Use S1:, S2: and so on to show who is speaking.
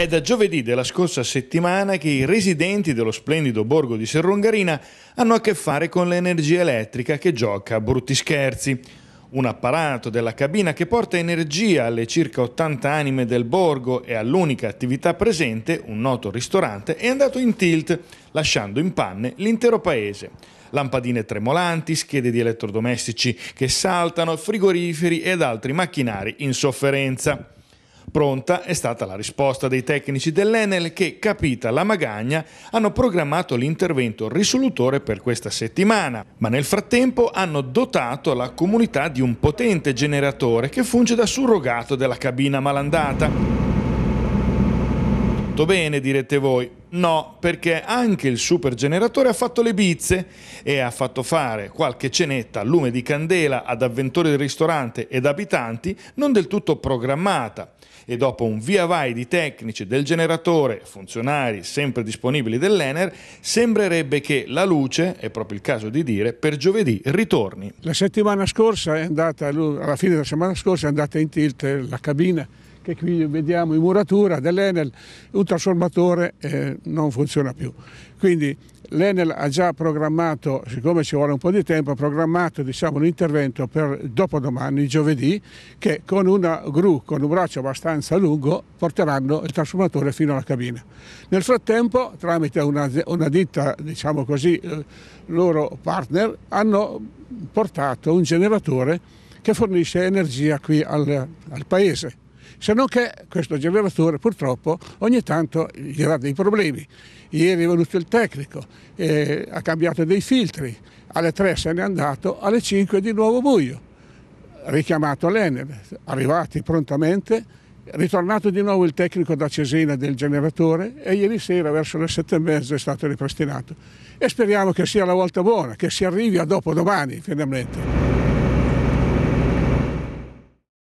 S1: È da giovedì della scorsa settimana che i residenti dello splendido borgo di Serrongarina hanno a che fare con l'energia elettrica che gioca a brutti scherzi. Un apparato della cabina che porta energia alle circa 80 anime del borgo e all'unica attività presente, un noto ristorante, è andato in tilt, lasciando in panne l'intero paese. Lampadine tremolanti, schede di elettrodomestici che saltano, frigoriferi ed altri macchinari in sofferenza. Pronta è stata la risposta dei tecnici dell'Enel che, capita la magagna, hanno programmato l'intervento risolutore per questa settimana, ma nel frattempo hanno dotato la comunità di un potente generatore che funge da surrogato della cabina malandata fatto bene, direte voi. No, perché anche il super generatore ha fatto le bizze e ha fatto fare qualche cenetta a lume di candela ad avventori del ristorante ed abitanti non del tutto programmata. E dopo un via vai di tecnici del generatore, funzionari sempre disponibili dell'Ener, sembrerebbe che la luce, è proprio il caso di dire, per giovedì ritorni.
S2: La settimana scorsa è andata, alla fine della settimana scorsa è andata in tilt la cabina che qui vediamo in muratura dell'Enel, un trasformatore eh, non funziona più. Quindi l'Enel ha già programmato, siccome ci vuole un po' di tempo, ha programmato diciamo, un intervento per dopodomani, giovedì, che con una gru, con un braccio abbastanza lungo, porteranno il trasformatore fino alla cabina. Nel frattempo, tramite una, una ditta, diciamo così, eh, loro partner, hanno portato un generatore che fornisce energia qui al, al paese se non che questo generatore purtroppo ogni tanto gli dà dei problemi. Ieri è venuto il tecnico, eh, ha cambiato dei filtri, alle 3 se n'è andato, alle 5 di nuovo buio. Richiamato l'Enel, arrivati prontamente, ritornato di nuovo il tecnico da Cesena del generatore e ieri sera verso le sette e mezza è stato ripristinato. E speriamo che sia la volta buona,
S1: che si arrivi a dopo domani finalmente.